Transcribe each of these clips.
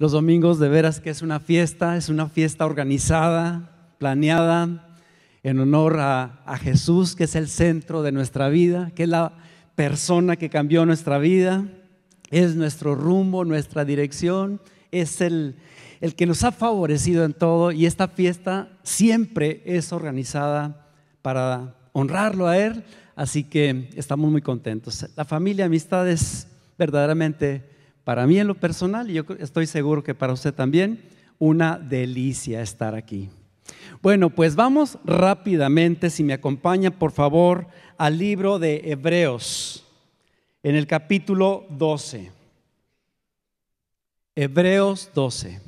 los domingos de veras que es una fiesta, es una fiesta organizada, planeada, en honor a, Jesús, que es el centro de nuestra vida, que es la persona que cambió nuestra vida, es nuestro rumbo, nuestra dirección, es el, el que nos ha favorecido en todo y esta fiesta siempre es organizada para honrarlo a Él, así que estamos muy contentos. La familia amistad es verdaderamente para mí en lo personal, y yo estoy seguro que para usted también, una delicia estar aquí. Bueno, pues vamos rápidamente, si me acompaña por favor, al libro de Hebreos, en el capítulo 12. Hebreos 12.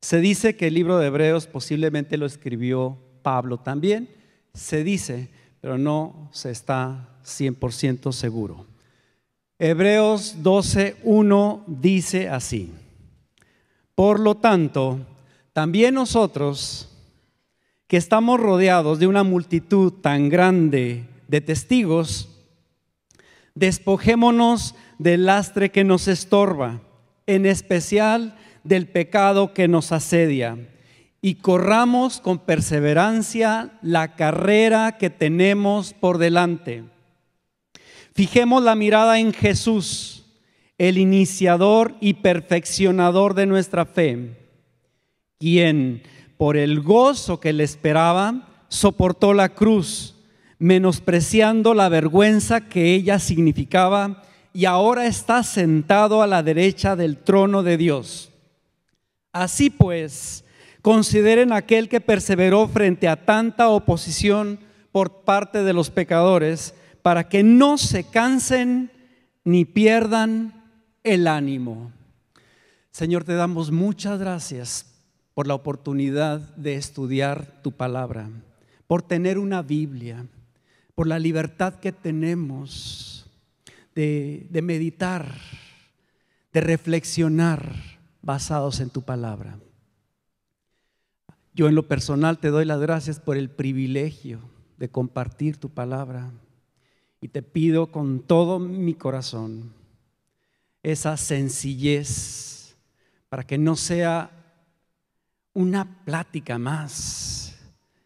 Se dice que el libro de Hebreos posiblemente lo escribió Pablo también, se dice, pero no se está 100% seguro. Hebreos 12.1 dice así, por lo tanto, también nosotros que estamos rodeados de una multitud tan grande de testigos, despojémonos del lastre que nos estorba, en especial del pecado que nos asedia, y corramos con perseverancia la carrera que tenemos por delante Fijemos la mirada en Jesús, el iniciador y perfeccionador de nuestra fe, quien por el gozo que le esperaba soportó la cruz, menospreciando la vergüenza que ella significaba y ahora está sentado a la derecha del trono de Dios. Así pues, consideren aquel que perseveró frente a tanta oposición por parte de los pecadores, para que no se cansen ni pierdan el ánimo. Señor, te damos muchas gracias por la oportunidad de estudiar tu palabra, por tener una Biblia, por la libertad que tenemos de, meditar, de reflexionar basados en tu palabra. Yo en lo personal te doy las gracias por el privilegio de compartir tu palabra, y te pido con todo mi corazón esa sencillez para que no sea una plática más,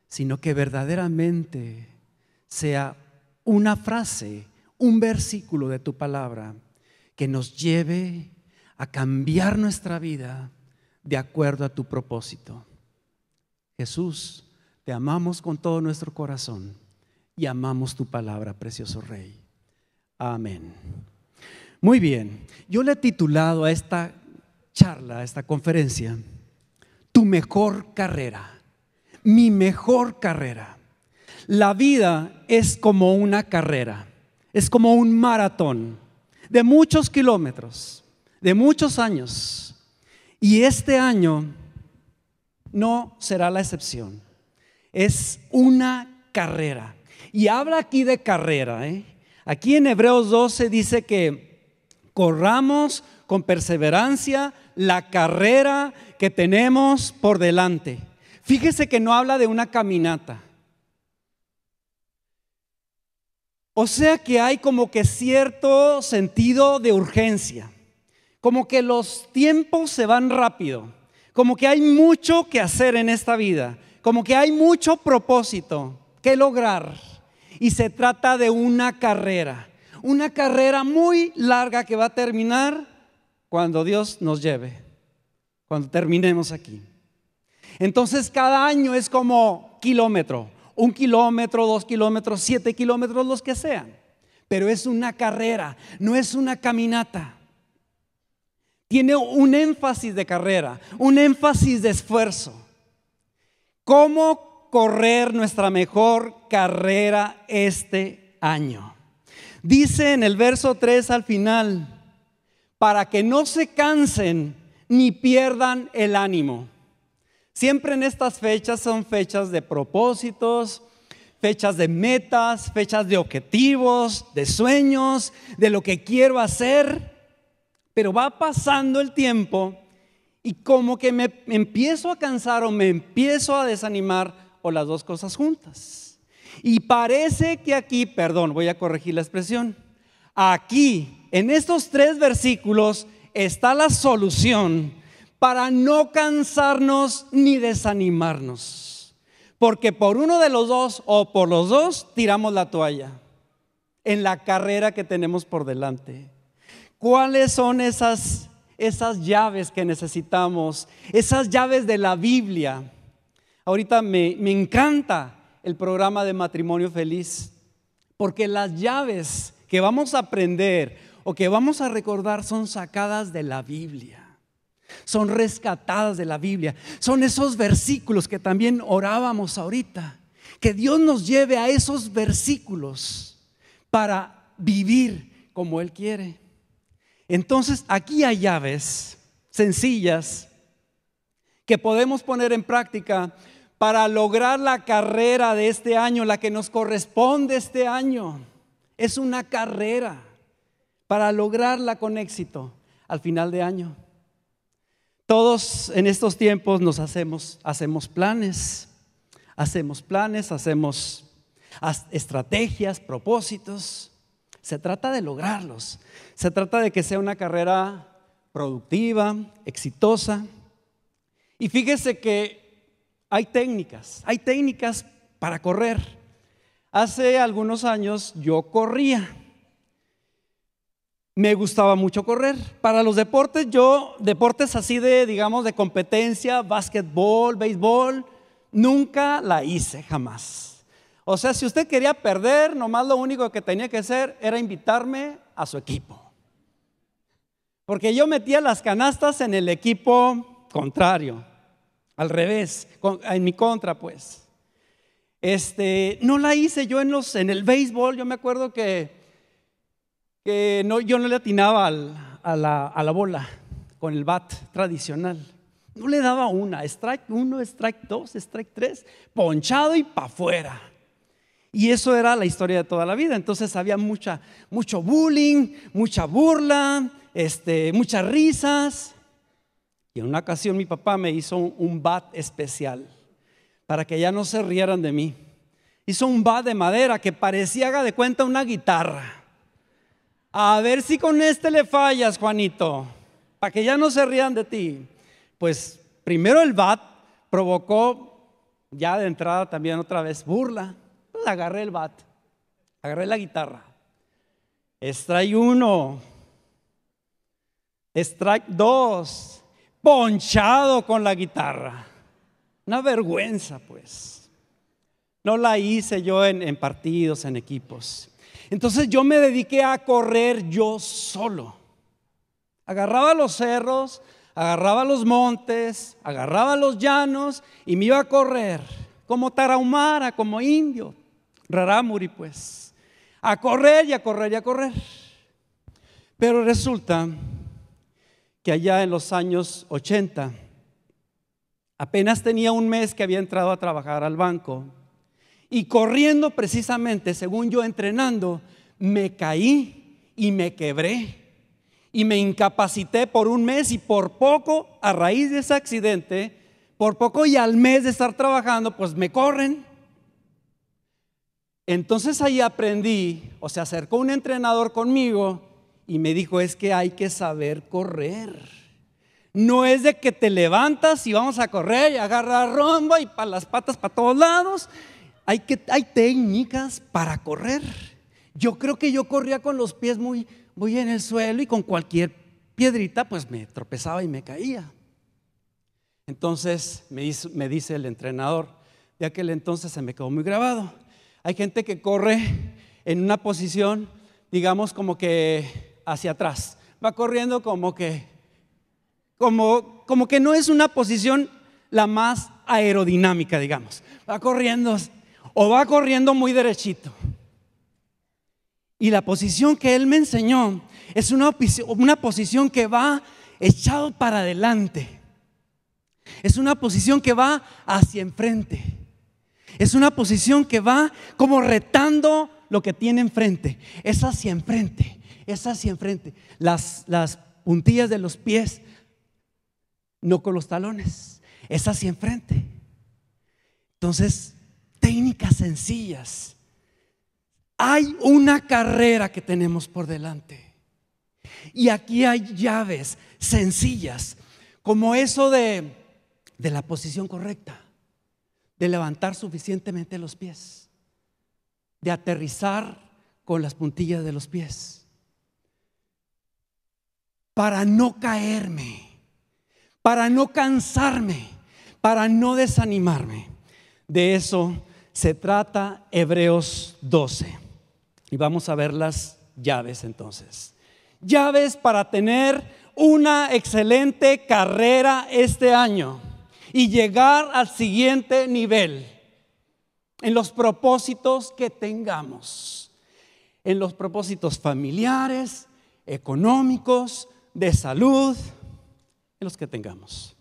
sino que verdaderamente sea una frase, un versículo de tu palabra que nos lleve a cambiar nuestra vida de acuerdo a tu propósito. Jesús, te amamos con todo nuestro corazón y amamos tu palabra, precioso Rey. Amén. Muy bien, yo le he titulado a esta charla, a esta conferencia, Tu mejor carrera, mi mejor carrera. La vida es como una carrera, es como un maratón de muchos kilómetros, de muchos años. Y este año no será la excepción. Es una carrera y habla aquí de carrera. ¿eh? Aquí en Hebreos 12 dice que corramos con perseverancia la carrera que tenemos por delante. Fíjese que no habla de una caminata. O sea que hay como que cierto sentido de urgencia, como que los tiempos se van rápido, como que hay mucho que hacer en esta vida, como que hay mucho propósito que lograr y se trata de una carrera, una carrera muy larga que va a terminar cuando Dios nos lleve, cuando terminemos aquí. Entonces cada año es como kilómetro, un kilómetro, dos kilómetros, siete kilómetros, los que sean. Pero es una carrera, no es una caminata. Tiene un énfasis de carrera, un énfasis de esfuerzo. ¿Cómo correr nuestra mejor carrera este año. Dice en el verso 3 al final, para que no se cansen ni pierdan el ánimo. Siempre en estas fechas son fechas de propósitos, fechas de metas, fechas de objetivos, de sueños, de lo que quiero hacer, pero va pasando el tiempo y como que me empiezo a cansar o me empiezo a desanimar o las dos cosas juntas. Y parece que aquí, perdón, voy a corregir la expresión, aquí, en estos tres versículos, está la solución para no cansarnos ni desanimarnos. Porque por uno de los dos o por los dos tiramos la toalla en la carrera que tenemos por delante. ¿Cuáles son esas, esas llaves que necesitamos? Esas llaves de la Biblia Ahorita me, encanta el programa de matrimonio feliz, porque las llaves que vamos a aprender o que vamos a recordar son sacadas de la Biblia son rescatadas de la Biblia. Son esos versículos que también orábamos ahorita. Que Dios nos lleve a esos versículos para vivir como Él quiere. Entonces, aquí hay llaves sencillas que podemos poner en práctica para lograr la carrera de este año, la que nos corresponde este año. Es una carrera para lograrla con éxito al final de año. Todos en estos tiempos nos hacemos, hacemos planes, hacemos planes, hacemos estrategias, propósitos. Se trata de lograrlos. Se trata de que sea una carrera productiva, exitosa. Y fíjese que hay técnicas, hay técnicas para correr. Hace algunos años yo corría. Me gustaba mucho correr. Para los deportes, yo, deportes así de, digamos, de competencia, básquetbol, béisbol, nunca la hice jamás. O sea, si usted quería perder, nomás lo único que tenía que hacer era invitarme a su equipo. Porque yo metía las canastas en el equipo contrario al revés, en mi contra, pues. Este, no la hice yo en, los, en el béisbol, yo me acuerdo que, que no, yo no le atinaba a, la, bola con el bat tradicional. No le daba una, strike uno, strike dos, strike tres, ponchado y para afuera. Y eso era la historia de toda la vida. Entonces había mucha, mucho bullying, mucha burla, este, muchas risas. Y en una ocasión mi papá me hizo un bat especial para que ya no se rieran de mí. Hizo un bat de madera que parecía, haga de cuenta, una guitarra. A ver si con este le fallas, Juanito, para que ya no se rían de ti. Pues primero el bat provocó ya de entrada también otra vez burla. Pues agarré el bat, agarré la guitarra. Strike uno, strike dos ponchado con la guitarra. Una vergüenza, pues. No la hice yo en, partidos, en equipos. Entonces yo me dediqué a correr yo solo. Agarraba los cerros, agarraba los montes, agarraba los llanos y me iba a correr como tarahumara, como indio, rarámuri pues, a correr y a correr y a correr. Pero resulta allá en los años 80 apenas tenía un mes que había entrado a trabajar al banco y corriendo precisamente, según yo entrenando, me caí y me quebré y me incapacité por un mes y por poco, a raíz de ese accidente, por poco y al mes de estar trabajando, pues me corren. Entonces ahí aprendí, o se acercó un entrenador conmigo y me dijo, es que hay que saber correr. No es de que te levantas y vamos a correr y agarra rombo y para las patas para todos lados. Hay, que, hay técnicas para correr. Yo creo que yo corría con los pies muy, muy en el suelo y con cualquier piedrita pues me tropezaba y me caía. Entonces me, me dice el entrenador, de aquel entonces se me quedó muy grabado. Hay gente que corre en una posición, digamos como que hacia atrás. Va corriendo como que, como, como que no es una posición la más aerodinámica, digamos. Va corriendo o va corriendo muy derechito. Y la posición que él me enseñó es una, una posición que va echado para adelante. Es una posición que va hacia enfrente. Es una posición que va como retando lo que tiene enfrente. Es hacia enfrente es hacia enfrente. Las, puntillas de los pies, no con los talones, es hacia enfrente. Entonces, técnicas sencillas. Hay una carrera que tenemos por delante. Y aquí hay llaves sencillas, como eso de la posición correcta, de levantar suficientemente los pies, de aterrizar con las puntillas de los pies para no caerme, para no cansarme, para no desanimarme. De eso se trata Hebreos 12. Y vamos a ver las llaves entonces. Llaves para tener una excelente carrera este año y llegar al siguiente nivel en los propósitos que tengamos, en los propósitos familiares, económicos, de salud, en los que tengamos.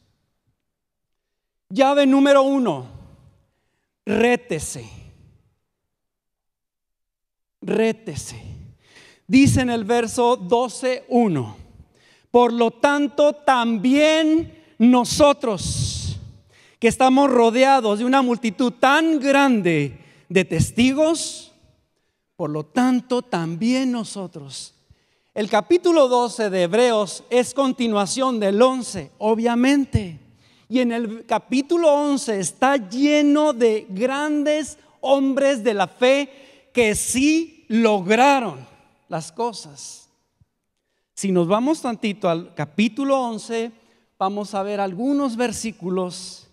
Llave número uno, rétese. Rétese. Dice en el verso 12.1, por lo tanto también nosotros que estamos rodeados de una multitud tan grande de testigos, por lo tanto también nosotros el capítulo 12 de Hebreos es continuación del 11, obviamente. Y en el capítulo 11 está lleno de grandes hombres de la fe que sí lograron las cosas. Si nos vamos tantito al capítulo 11, vamos a ver algunos versículos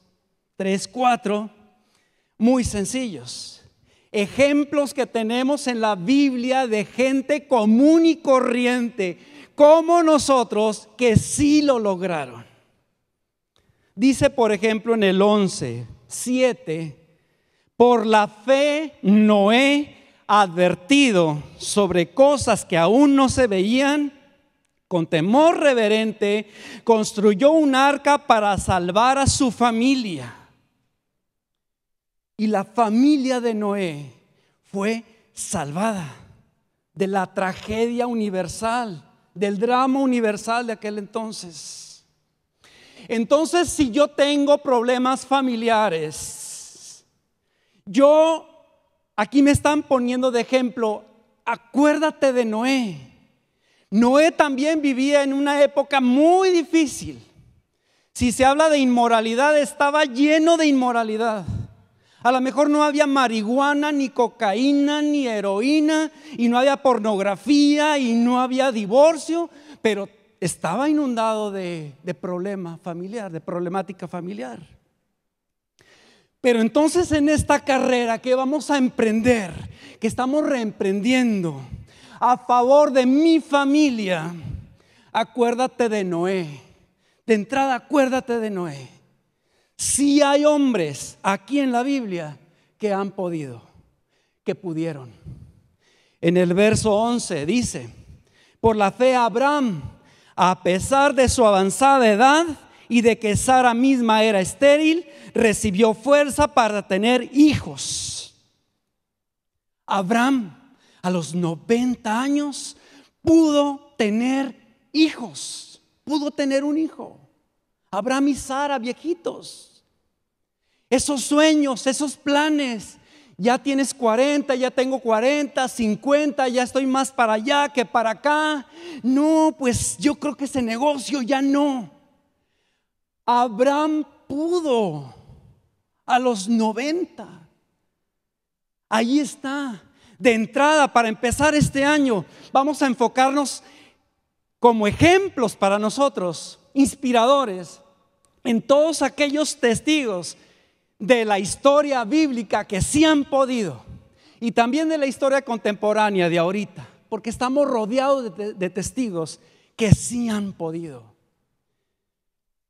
3, 4, muy sencillos ejemplos que tenemos en la Biblia de gente común y corriente, como nosotros, que sí lo lograron. Dice, por ejemplo, en el 11, 7, por la fe Noé, advertido sobre cosas que aún no se veían, con temor reverente, construyó un arca para salvar a su familia y la familia de Noé fue salvada de la tragedia universal, del drama universal de aquel entonces. Entonces, si yo tengo problemas familiares, yo, aquí me están poniendo de ejemplo, acuérdate de Noé. Noé también vivía en una época muy difícil. Si se habla de inmoralidad, estaba lleno de inmoralidad. A lo mejor no había marihuana, ni cocaína, ni heroína, y no había pornografía, y no había divorcio, pero estaba inundado de, de problema familiar, de problemática familiar. Pero entonces en esta carrera que vamos a emprender, que estamos reemprendiendo a favor de mi familia, acuérdate de Noé. De entrada, acuérdate de Noé. Si hay hombres aquí en la Biblia que han podido, que pudieron. En el verso 11 dice, por la fe Abraham, a pesar de su avanzada edad y de que Sara misma era estéril, recibió fuerza para tener hijos. Abraham a los 90 años pudo tener hijos, pudo tener un hijo. Abraham y Sara, viejitos. Esos sueños, esos planes. Ya tienes 40, ya tengo 40, 50, ya estoy más para allá que para acá. No, pues yo creo que ese negocio ya no. Abraham pudo a los 90. Ahí está. De entrada, para empezar este año, vamos a enfocarnos como ejemplos para nosotros inspiradores, en todos aquellos testigos de la historia bíblica que sí han podido y también de la historia contemporánea de ahorita, porque estamos rodeados de, testigos que sí han podido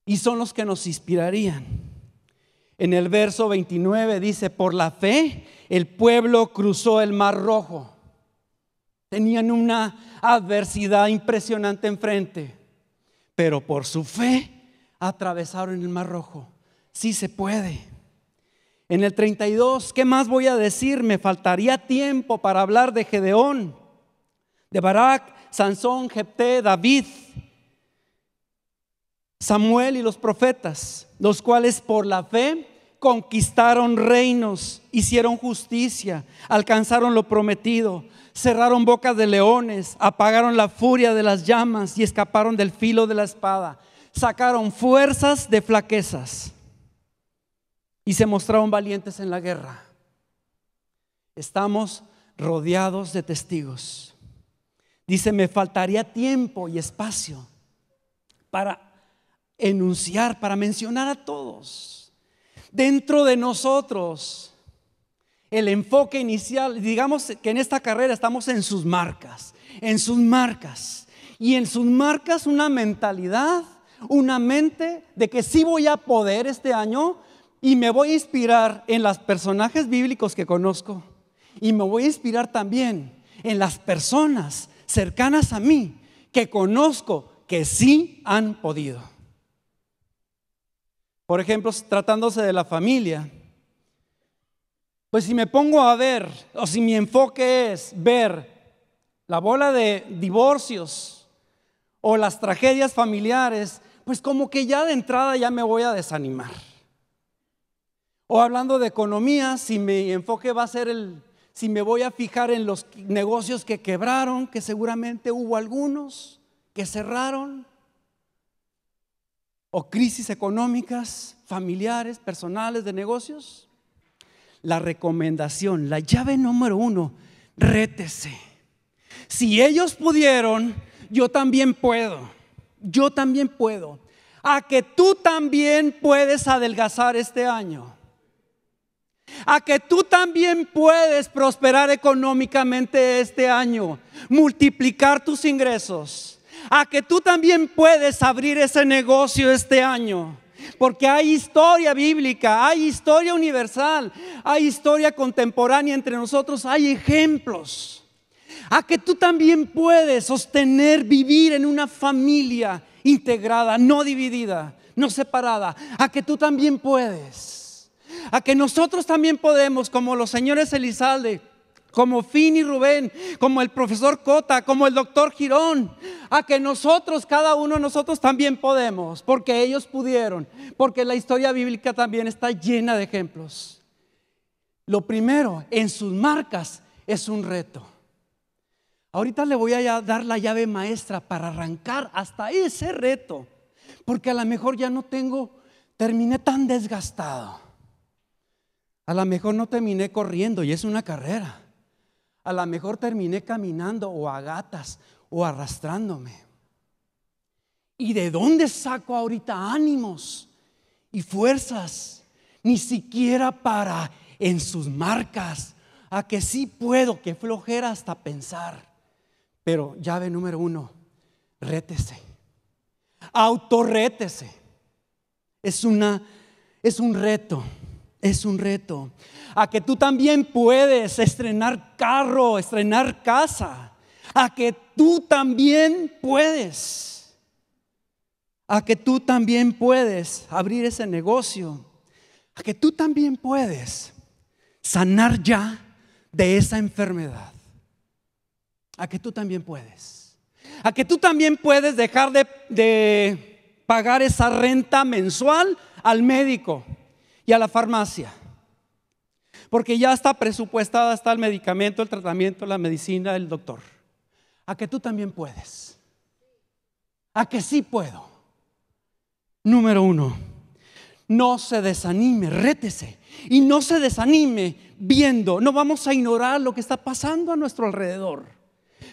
y son los que nos inspirarían. En el verso 29 dice, por la fe el pueblo cruzó el mar rojo. Tenían una adversidad impresionante enfrente pero por su fe atravesaron el mar rojo. Sí se puede. En el 32, ¿qué más voy a decir? Me faltaría tiempo para hablar de Gedeón, de Barak, Sansón, Jepté, David, Samuel y los profetas, los cuales por la fe conquistaron reinos, hicieron justicia, alcanzaron lo prometido, cerraron bocas de leones, apagaron la furia de las llamas y escaparon del filo de la espada, sacaron fuerzas de flaquezas y se mostraron valientes en la guerra. Estamos rodeados de testigos. Dice, me faltaría tiempo y espacio para enunciar, para mencionar a todos. Dentro de nosotros el enfoque inicial, digamos que en esta carrera estamos en sus marcas, en sus marcas. Y en sus marcas una mentalidad, una mente de que sí voy a poder este año y me voy a inspirar en los personajes bíblicos que conozco. Y me voy a inspirar también en las personas cercanas a mí que conozco que sí han podido. Por ejemplo, tratándose de la familia, pues si me pongo a ver, o si mi enfoque es ver la bola de divorcios o las tragedias familiares, pues como que ya de entrada ya me voy a desanimar. O hablando de economía, si mi enfoque va a ser el, si me voy a fijar en los negocios que quebraron, que seguramente hubo algunos que cerraron, o crisis económicas, familiares, personales, de negocios, la recomendación, la llave número uno, rétese. Si ellos pudieron, yo también puedo. Yo también puedo. A que tú también puedes adelgazar este año. A que tú también puedes prosperar económicamente este año. Multiplicar tus ingresos. A que tú también puedes abrir ese negocio este año porque hay historia bíblica, hay historia universal, hay historia contemporánea entre nosotros, hay ejemplos. A que tú también puedes sostener, vivir en una familia integrada, no dividida, no separada. A que tú también puedes. A que nosotros también podemos, como los señores Elizalde como Fini Rubén, como el profesor Cota, como el doctor Girón, a que nosotros, cada uno de nosotros también podemos, porque ellos pudieron, porque la historia bíblica también está llena de ejemplos. Lo primero, en sus marcas, es un reto. Ahorita le voy a dar la llave maestra para arrancar hasta ese reto, porque a lo mejor ya no tengo, terminé tan desgastado. A lo mejor no terminé corriendo y es una carrera. A lo mejor terminé caminando o a gatas o arrastrándome. ¿Y de dónde saco ahorita ánimos y fuerzas? Ni siquiera para en sus marcas. A que sí puedo, que flojera hasta pensar. Pero llave número uno, rétese. Autorrétese. Es, una, es un reto. Es un reto. A que tú también puedes estrenar carro, estrenar casa. A que tú también puedes. A que tú también puedes abrir ese negocio. A que tú también puedes sanar ya de esa enfermedad. A que tú también puedes. A que tú también puedes dejar de, de pagar esa renta mensual al médico y a la farmacia. Porque ya está presupuestada hasta el medicamento, el tratamiento, la medicina, el doctor. A que tú también puedes. A que sí puedo. Número uno, no se desanime, rétese. Y no se desanime viendo. No vamos a ignorar lo que está pasando a nuestro alrededor.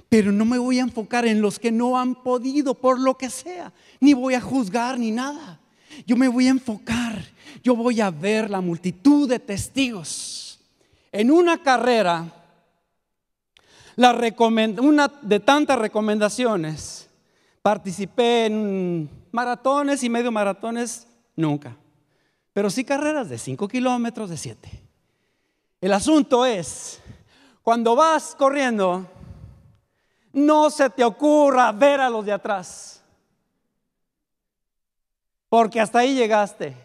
Pero no me voy a enfocar en los que no han podido por lo que sea. Ni voy a juzgar ni nada. Yo me voy a enfocar. Yo voy a ver la multitud de testigos. En una carrera, una de tantas recomendaciones, participé en maratones y medio maratones, nunca. Pero sí carreras de 5 kilómetros, de 7. El asunto es, cuando vas corriendo, no se te ocurra ver a los de atrás porque hasta ahí llegaste.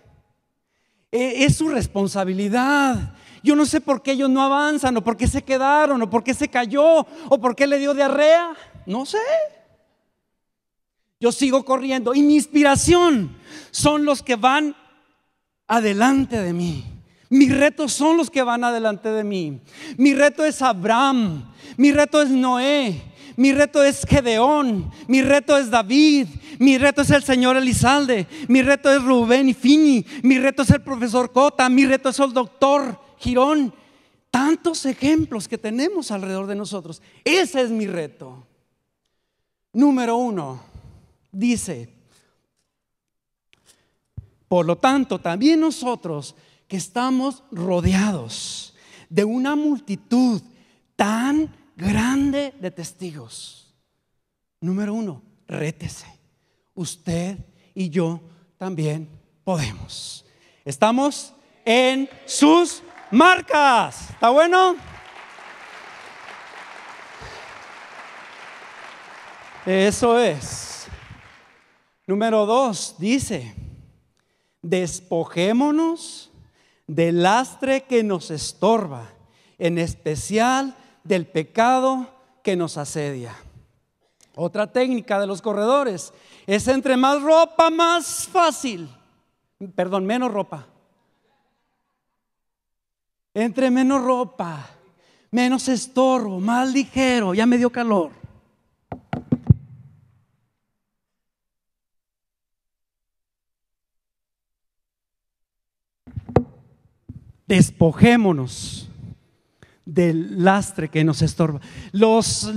E, es su responsabilidad. Yo no sé por qué ellos no avanzan, o por qué se quedaron, o por qué se cayó, o por qué le dio diarrea. No sé. Yo sigo corriendo y mi inspiración son los que van adelante de mí. Mis retos son los que van adelante de mí. Mi reto es Abraham. Mi reto es Noé. Mi reto es Gedeón, mi reto es David, mi reto es el señor Elizalde, mi reto es Rubén y Fini, mi reto es el profesor Cota, mi reto es el doctor Girón. Tantos ejemplos que tenemos alrededor de nosotros. Ese es mi reto. Número uno, dice, por lo tanto, también nosotros que estamos rodeados de una multitud tan grande de testigos. Número uno, rétese. Usted y yo también podemos. Estamos en sus marcas. ¿Está bueno? Eso es. Número dos, dice, despojémonos del lastre que nos estorba, en especial del pecado que nos asedia. Otra técnica de los corredores es entre más ropa, más fácil. Perdón, menos ropa. Entre menos ropa, menos estorbo, más ligero, ya me dio calor. Despojémonos del lastre que nos estorba. Los,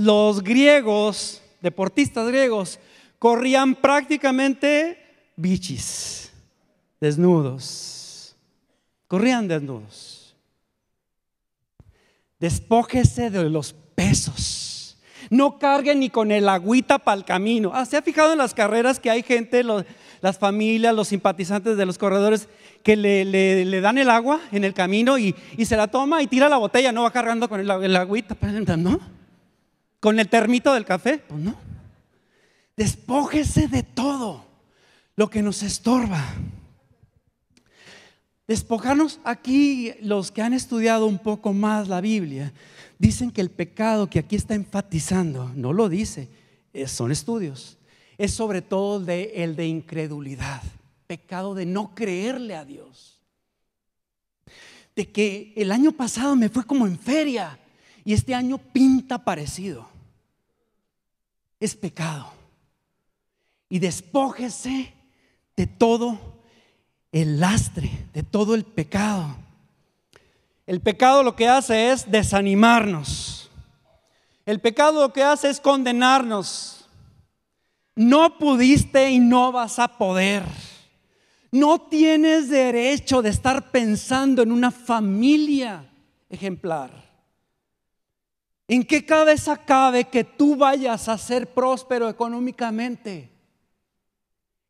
griegos, deportistas griegos, corrían prácticamente bichis, desnudos. Corrían desnudos. Despójese de los pesos no carguen ni con el agüita para el camino. Ah, ¿Se ha fijado en las carreras que hay gente, las familias, los simpatizantes de los corredores, que le, dan el agua en el camino y, se la toma y tira la botella? No va cargando con el, el agüita, pues, ¿no? ¿Con el termito del café? Pues no. Despójese de todo lo que nos estorba. Despojarnos aquí los que han estudiado un poco más la Biblia, Dicen que el pecado que aquí está enfatizando, no lo dice, son estudios. Es sobre todo de, el de incredulidad, pecado de no creerle a Dios. De que el año pasado me fue como en feria y este año pinta parecido. Es pecado. Y despójese de todo el lastre, de todo el pecado el pecado lo que hace es desanimarnos. El pecado lo que hace es condenarnos. No pudiste y no vas a poder. No tienes derecho de estar pensando en una familia ejemplar. ¿En qué cabeza cabe que tú vayas a ser próspero económicamente?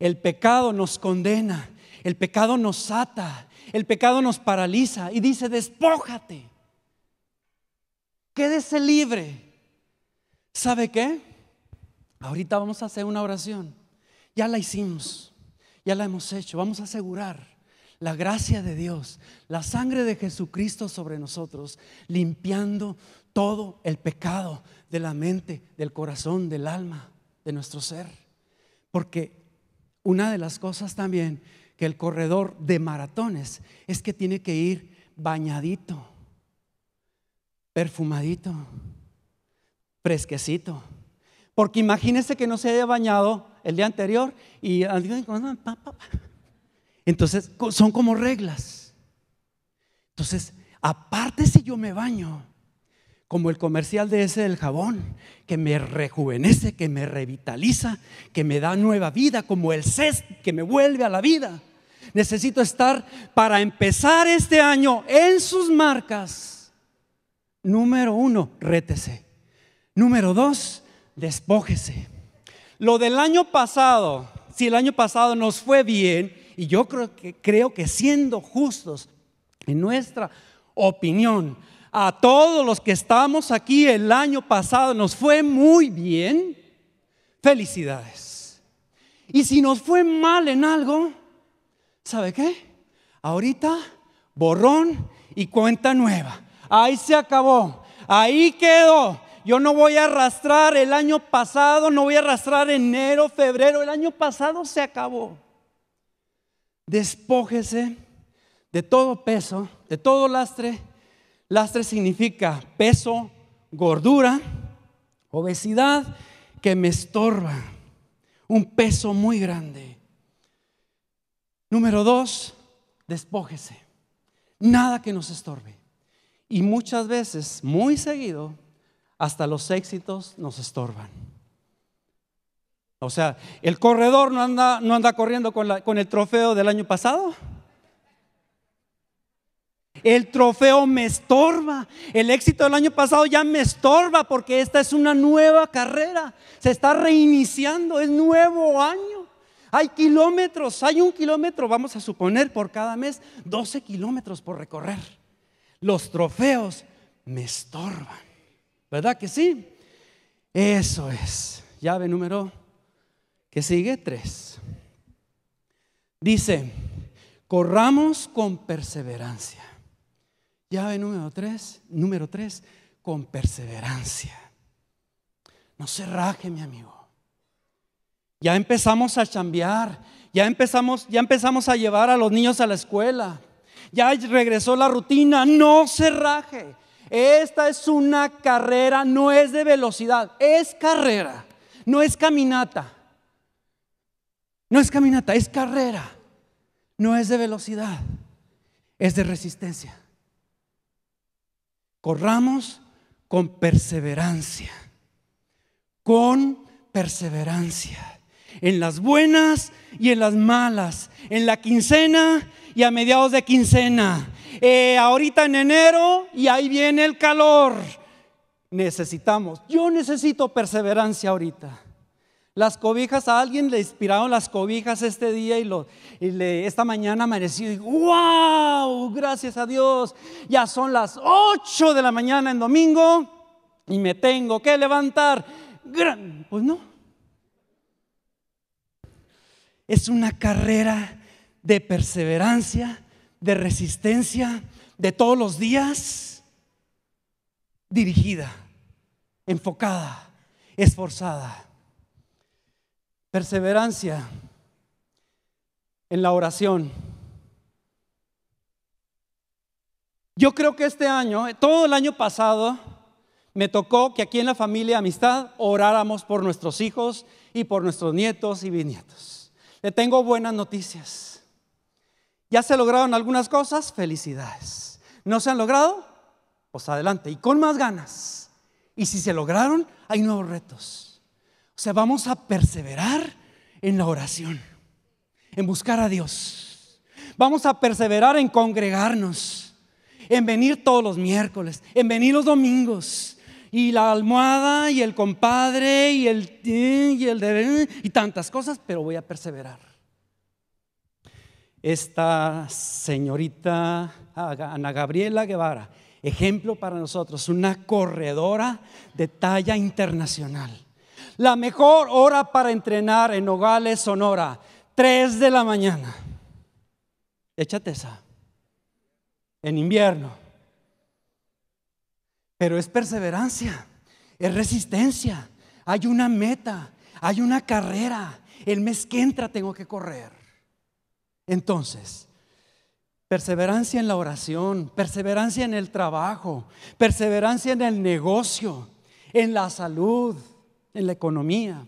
El pecado nos condena, el pecado nos ata, el pecado nos paraliza y dice, despójate, quédese libre. ¿Sabe qué? Ahorita vamos a hacer una oración. Ya la hicimos, ya la hemos hecho. Vamos a asegurar la gracia de Dios, la sangre de Jesucristo sobre nosotros, limpiando todo el pecado de la mente, del corazón, del alma, de nuestro ser. Porque una de las cosas también el corredor de maratones es que tiene que ir bañadito, perfumadito, fresquecito. Porque imagínese que no se haya bañado el día anterior y entonces son como reglas. Entonces, aparte si yo me baño, como el comercial de ese del jabón, que me rejuvenece, que me revitaliza, que me da nueva vida, como el cest que me vuelve a la vida. Necesito estar para empezar este año en sus marcas. Número uno, rétese. Número dos, despójese. Lo del año pasado, si el año pasado nos fue bien, y yo creo que, creo que siendo justos en nuestra opinión, a todos los que estamos aquí el año pasado nos fue muy bien, felicidades. Y si nos fue mal en algo, ¿sabe qué? Ahorita borrón y cuenta nueva. Ahí se acabó, ahí quedó. Yo no voy a arrastrar el año pasado, no voy a arrastrar enero, febrero, el año pasado se acabó. Despójese de todo peso, de todo lastre. Lastre significa peso, gordura, obesidad que me estorba. Un peso muy grande. Número dos, despójese. Nada que nos estorbe. Y muchas veces, muy seguido, hasta los éxitos nos estorban. O sea, el corredor no anda, no anda corriendo con el trofeo del año pasado. El trofeo me estorba. El éxito del año pasado ya me estorba porque esta es una nueva carrera. Se está reiniciando, es nuevo año. Hay kilómetros, hay un kilómetro, vamos a suponer, por cada mes, 12 kilómetros por recorrer. Los trofeos me estorban. ¿Verdad que sí? Eso es. Llave número que sigue, Tres. Dice, corramos con perseverancia. Llave número tres, número tres, con perseverancia. No se raje, mi amigo. Ya empezamos a chambear, ya empezamos, ya empezamos a llevar a los niños a la escuela, ya regresó la rutina, no se raje. Esta es una carrera, no es de velocidad, es carrera, no es caminata. No es caminata, es carrera, no es de velocidad, es de resistencia. Corramos con perseverancia, con perseverancia en las buenas y en las malas, en la quincena y a mediados de quincena, eh, ahorita en enero y ahí viene el calor. Necesitamos, yo necesito perseverancia ahorita. Las cobijas, a alguien le inspiraron las cobijas este día y, esta mañana amaneció y wow, gracias a Dios, ya son las 8 de la mañana en domingo y me tengo que levantar. Gran, pues no, es una carrera de perseverancia, de resistencia, de todos los días, dirigida, enfocada, esforzada. Perseverancia en la oración. Yo creo que este año, todo el año pasado, me tocó que aquí en la familia Amistad oráramos por nuestros hijos y por nuestros nietos y bisnietos. Le tengo buenas noticias. Ya se lograron algunas cosas, felicidades. ¿No se han logrado? Pues adelante y con más ganas. Y si se lograron, hay nuevos retos. O sea, vamos a perseverar en la oración, en buscar a Dios. Vamos a perseverar en congregarnos, en venir todos los miércoles, en venir los domingos y la almohada y el compadre y el y el y tantas cosas, pero voy a perseverar. Esta señorita Ana Gabriela Guevara, ejemplo para nosotros, una corredora de talla internacional. La mejor hora para entrenar en Nogales, Sonora, 3 de la mañana. Échate esa. En invierno. Pero es perseverancia, es resistencia. Hay una meta, hay una carrera. El mes que entra tengo que correr. Entonces, perseverancia en la oración, perseverancia en el trabajo, perseverancia en el negocio, en la salud, en la economía.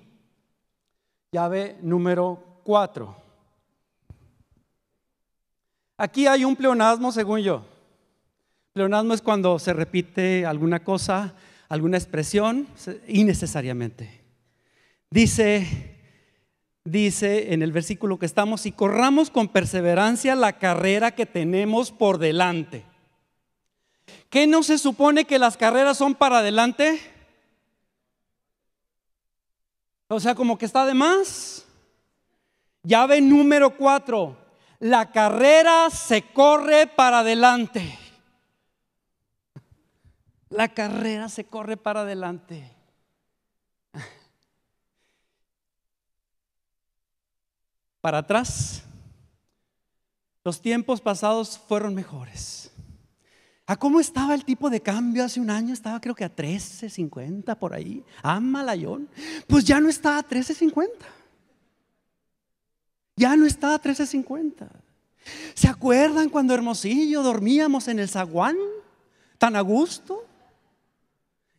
Llave número cuatro. Aquí hay un pleonasmo, según yo. Leonardo es cuando se repite alguna cosa, alguna expresión, innecesariamente. Dice, dice en el versículo que estamos, y corramos con perseverancia la carrera que tenemos por delante. ¿Qué no se supone que las carreras son para adelante? O sea, como que está de más. Llave número cuatro. La carrera se corre para adelante. La carrera se corre para adelante. Para atrás, los tiempos pasados fueron mejores. ¿A cómo estaba el tipo de cambio hace un año? Estaba creo que a 13.50 por ahí. Ah, malayón. Pues ya no está a 13.50. Ya no estaba a 13.50. ¿Se acuerdan cuando Hermosillo dormíamos en el zaguán? Tan a gusto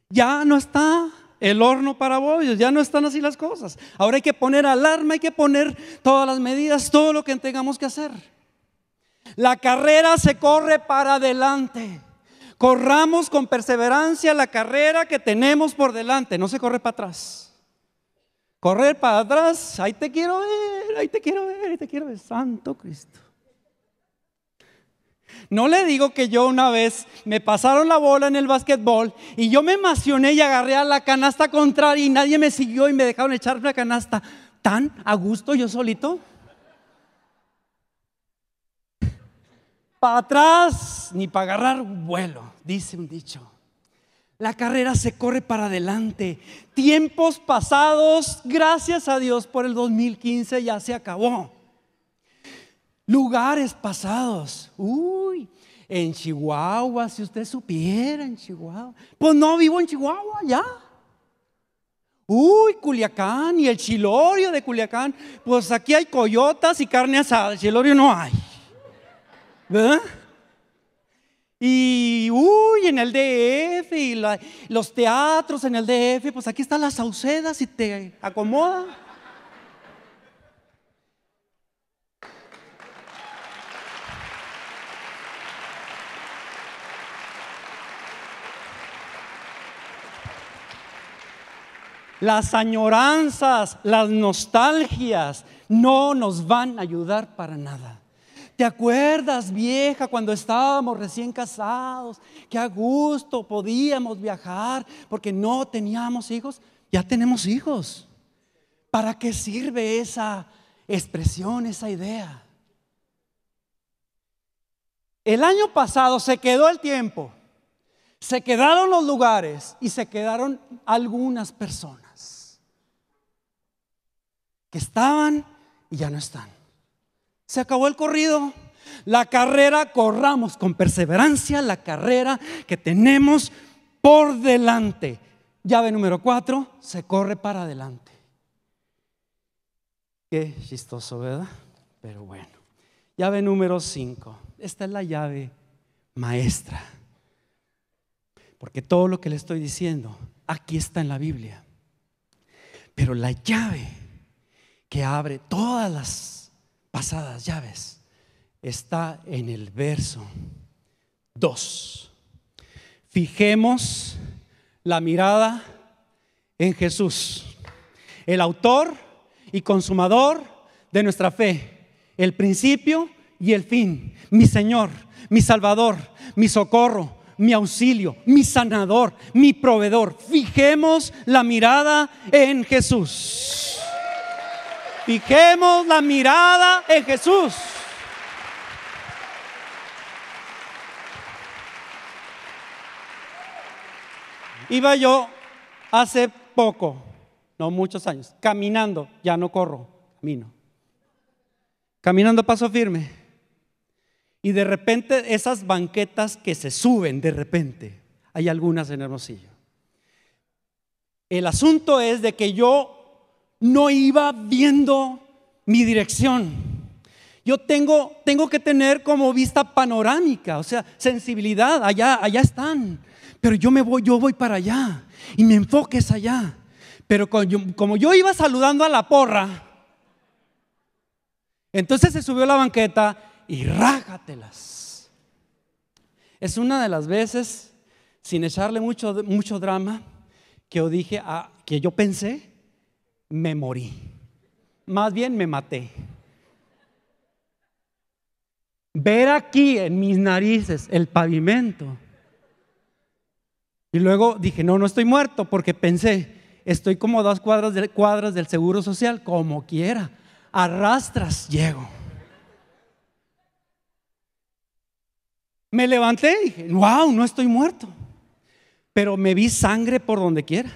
ya no está el horno para bollos, ya no están así las cosas. Ahora hay que poner alarma, hay que poner todas las medidas, todo lo que tengamos que hacer. La carrera se corre para adelante. Corramos con perseverancia la carrera que tenemos por delante, no se corre para atrás. Correr para atrás, ahí te quiero ver, ahí te quiero ver, ahí te quiero ver, Santo Cristo. No le digo que yo una vez me pasaron la bola en el básquetbol y yo me emocioné y agarré a la canasta contraria y nadie me siguió y me dejaron echar la canasta. ¿Tan a gusto yo solito? Para atrás ni para agarrar vuelo, dice un dicho. La carrera se corre para adelante. Tiempos pasados, gracias a Dios por el 2015 ya se acabó. Lugares pasados. Uy, en Chihuahua, si usted supiera en Chihuahua. Pues no vivo en Chihuahua, ya. Uy, Culiacán y el chilorio de Culiacán. Pues aquí hay coyotas y carne asada. El chilorio no hay. ¿Verdad? Y uy, en el DF y los teatros en el DF. Pues aquí están las saucedas y te acomoda. las añoranzas, las nostalgias, no nos van a ayudar para nada. ¿Te acuerdas, vieja, cuando estábamos recién casados? Que a gusto podíamos viajar porque no teníamos hijos. Ya tenemos hijos. ¿Para qué sirve esa expresión, esa idea? El año pasado se quedó el tiempo, se quedaron los lugares y se quedaron algunas personas estaban y ya no están. Se acabó el corrido. La carrera, corramos con perseverancia la carrera que tenemos por delante. Llave número cuatro, se corre para adelante. Qué chistoso, ¿verdad? Pero bueno. Llave número cinco. Esta es la llave maestra. Porque todo lo que le estoy diciendo aquí está en la Biblia. Pero la llave que abre todas las pasadas llaves está en el verso 2. Fijemos la mirada en Jesús, el autor y consumador de nuestra fe, el principio y el fin, mi Señor, mi Salvador, mi socorro, mi auxilio, mi sanador, mi proveedor. Fijemos la mirada en Jesús. Fijemos la mirada en Jesús. Iba yo hace poco, no muchos años, caminando, ya no corro, camino. Caminando paso firme. Y de repente esas banquetas que se suben de repente, hay algunas en Hermosillo. El asunto es de que yo no iba viendo mi dirección. Yo tengo, tengo que tener como vista panorámica, o sea, sensibilidad, allá, allá están. Pero yo me voy, yo voy para allá y mi enfoque es allá. Pero como yo iba saludando a la porra, entonces se subió a la banqueta y rájatelas. Es una de las veces, sin echarle mucho, drama, que yo dije, ah, que yo pensé me morí. Más bien me maté. Ver aquí en mis narices el pavimento. Y luego dije, no, no estoy muerto porque pensé, estoy como dos cuadras, cuadras del Seguro Social, como quiera. Arrastras, llego. Me levanté y dije, wow, no estoy muerto. Pero me vi sangre por donde quiera.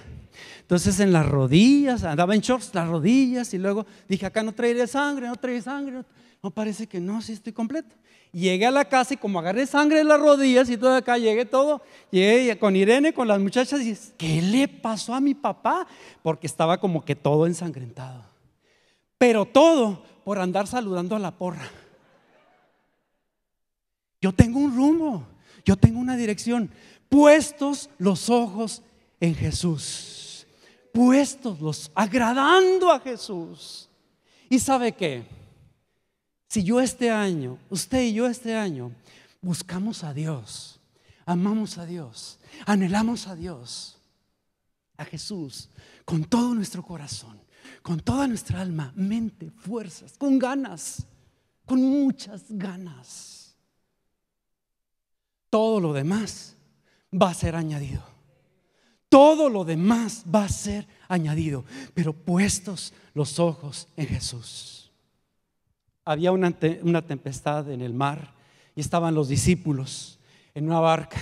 Entonces en las rodillas, andaba en shorts, las rodillas, y luego dije, acá no traeré sangre, no traeré sangre. No, parece que no, sí estoy completo. Llegué a la casa y como agarré sangre en las rodillas y todo acá, llegué todo, llegué con Irene, con las muchachas, y ¿qué le pasó a mi papá? Porque estaba como que todo ensangrentado. Pero todo por andar saludando a la porra. Yo tengo un rumbo, yo tengo una dirección. Puestos los ojos en Jesús puestos, los agradando a Jesús. ¿Y sabe qué? Si yo este año, usted y yo este año, buscamos a Dios, amamos a Dios, anhelamos a Dios, a Jesús, con todo nuestro corazón, con toda nuestra alma, mente, fuerzas, con ganas, con muchas ganas, todo lo demás va a ser añadido. Todo lo demás va a ser añadido, pero puestos los ojos en Jesús. Había una, tempestad en el mar y estaban los discípulos en una barca.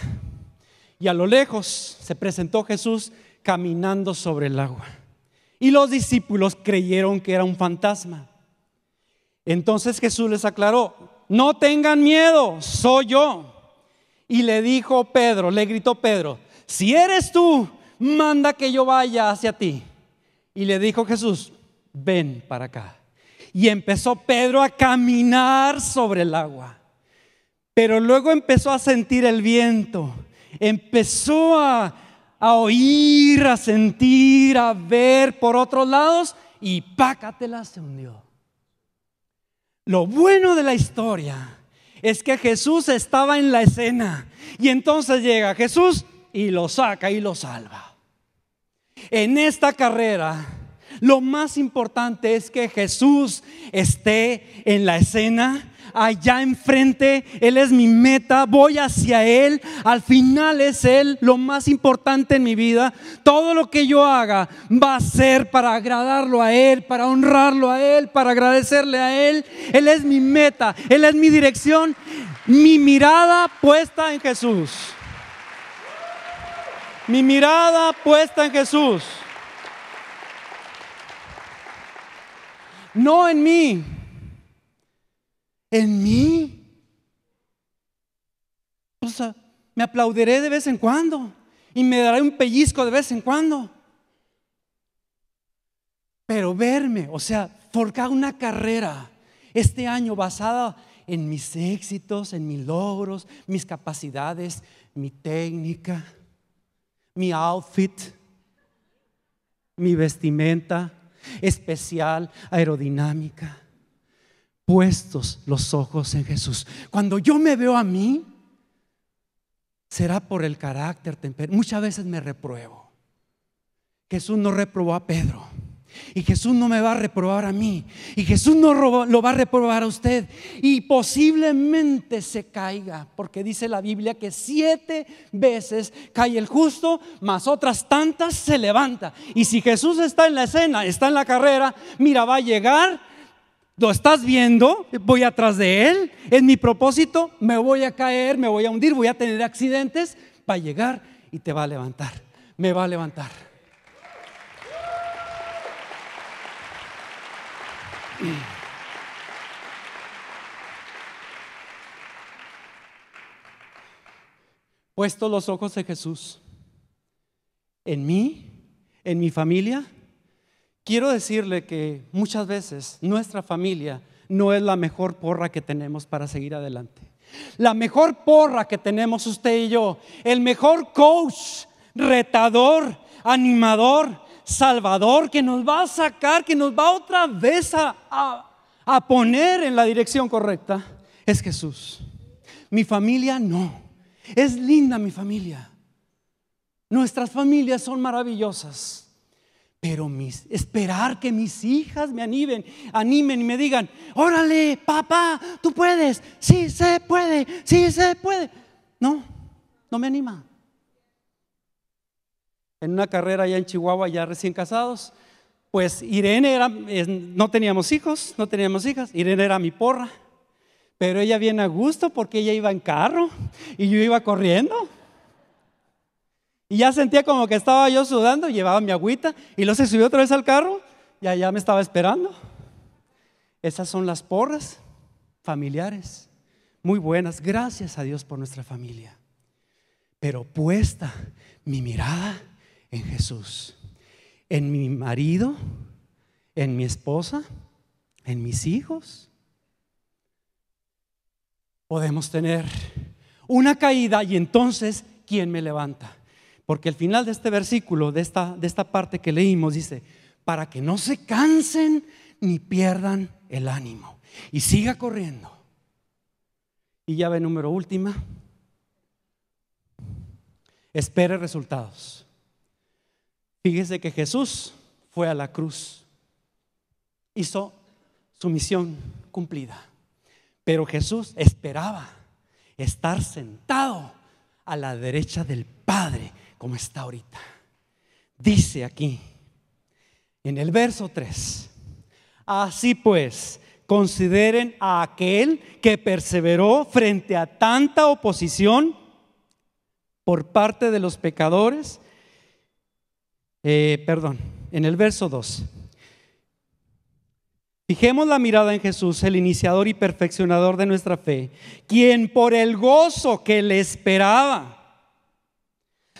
Y a lo lejos se presentó Jesús caminando sobre el agua. Y los discípulos creyeron que era un fantasma. Entonces Jesús les aclaró, no tengan miedo, soy yo. Y le dijo Pedro, le gritó Pedro, si eres tú, manda que yo vaya hacia ti. Y le dijo Jesús, ven para acá. Y empezó Pedro a caminar sobre el agua. Pero luego empezó a sentir el viento. Empezó a, oír, a sentir, a ver por otros lados. Y pácatela se hundió. Lo bueno de la historia es que Jesús estaba en la escena. Y entonces llega Jesús y lo saca y lo salva en esta carrera, lo más importante es que Jesús esté en la escena, allá enfrente, Él es mi meta, voy hacia Él, al final es Él lo más importante en mi vida, todo lo que yo haga va a ser para agradarlo a Él, para honrarlo a Él, para agradecerle a Él, Él es mi meta, Él es mi dirección, mi mirada puesta en Jesús. Mi mirada puesta en Jesús. No en mí. En mí. O sea, me aplaudiré de vez en cuando y me daré un pellizco de vez en cuando. Pero verme, o sea, forjar una carrera este año basada en mis éxitos, en mis logros, mis capacidades, mi técnica mi outfit, mi vestimenta especial, aerodinámica, puestos los ojos en Jesús. Cuando yo me veo a mí, será por el carácter, Muchas veces me repruebo. Jesús no reprobó a Pedro. Y Jesús no me va a reprobar a mí. Y Jesús no lo va a reprobar a usted. Y posiblemente se caiga, porque dice la Biblia que siete veces cae el justo, más otras tantas se levanta. Y si Jesús está en la escena, está en la carrera, mira, va a llegar. Lo estás viendo, voy atrás de él, En mi propósito, me voy a caer, me voy a hundir, voy a tener accidentes, va a llegar y te va a levantar, me va a levantar. Puesto los ojos de Jesús en mí, en mi familia, quiero decirle que muchas veces nuestra familia no es la mejor porra que tenemos para seguir adelante. La mejor porra que tenemos usted y yo, el mejor coach, retador, animador, Salvador que nos va a sacar, que nos va otra vez a, poner en la dirección correcta, es Jesús. Mi familia no. Es linda mi familia. Nuestras familias son maravillosas. Pero mis, esperar que mis hijas me animen, animen y me digan, órale, papá, tú puedes, sí se puede, sí se puede. No, no me anima en una carrera allá en Chihuahua, ya recién casados. Pues Irene era, no teníamos hijos, no teníamos hijas, Irene era mi porra, pero ella viene a gusto porque ella iba en carro y yo iba corriendo. Y ya sentía como que estaba yo sudando, llevaba mi agüita y luego se subió otra vez al carro y allá me estaba esperando. Esas son las porras familiares, muy buenas, gracias a Dios por nuestra familia. Pero puesta mi mirada en Jesús, en mi marido, en mi esposa, en mis hijos. Podemos tener una caída y entonces, ¿quién me levanta? Porque el final de este versículo, de esta, de esta parte que leímos, dice, para que no se cansen ni pierdan el ánimo. Y siga corriendo. Y llave número última, espere resultados. Fíjese que Jesús fue a la cruz, hizo su misión cumplida, pero Jesús esperaba estar sentado a la derecha del Padre como está ahorita. Dice aquí, en el verso 3, así pues, consideren a aquel que perseveró frente a tanta oposición por parte de los pecadores eh, perdón, en el verso 2. Fijemos la mirada en Jesús, el iniciador y perfeccionador de nuestra fe, quien por el gozo que le esperaba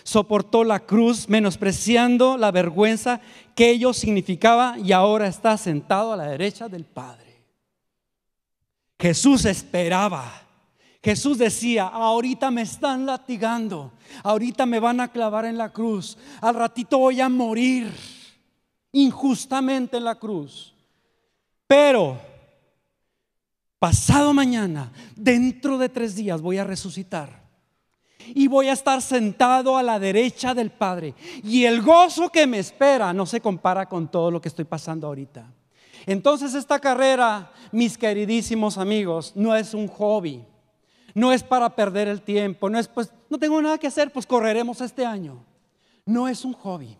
soportó la cruz, menospreciando la vergüenza que ello significaba y ahora está sentado a la derecha del Padre. Jesús esperaba Jesús decía, ahorita me están latigando, ahorita me van a clavar en la cruz, al ratito voy a morir injustamente en la cruz. Pero pasado mañana, dentro de tres días, voy a resucitar. Y voy a estar sentado a la derecha del Padre. Y el gozo que me espera no se compara con todo lo que estoy pasando ahorita. Entonces esta carrera, mis queridísimos amigos, no es un hobby no es para perder el tiempo, no es pues, no tengo nada que hacer, pues correremos este año. No es un hobby.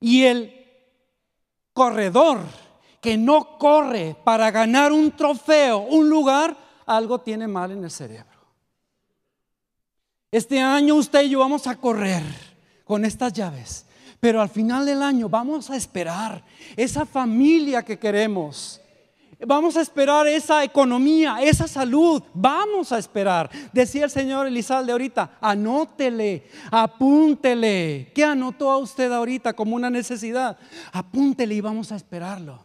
Y el corredor que no corre para ganar un trofeo, un lugar, algo tiene mal en el cerebro. Este año usted y yo vamos a correr con estas llaves, pero al final del año vamos a esperar esa familia que queremos Vamos a esperar esa economía, esa salud. Vamos a esperar. Decía el señor Elizalde ahorita, anótele, apúntele. ¿Qué anotó a usted ahorita como una necesidad? Apúntele y vamos a esperarlo.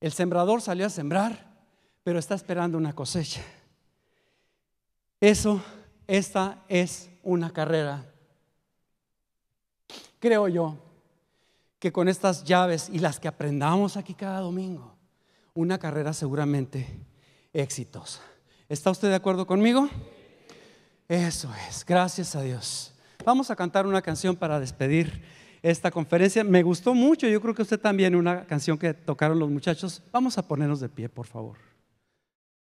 El sembrador salió a sembrar, pero está esperando una cosecha. Eso, esta es una carrera. Creo yo que con estas llaves y las que aprendamos aquí cada domingo, una carrera seguramente exitosa. ¿Está usted de acuerdo conmigo? Eso es, gracias a Dios. Vamos a cantar una canción para despedir esta conferencia. Me gustó mucho, yo creo que usted también, una canción que tocaron los muchachos. Vamos a ponernos de pie, por favor.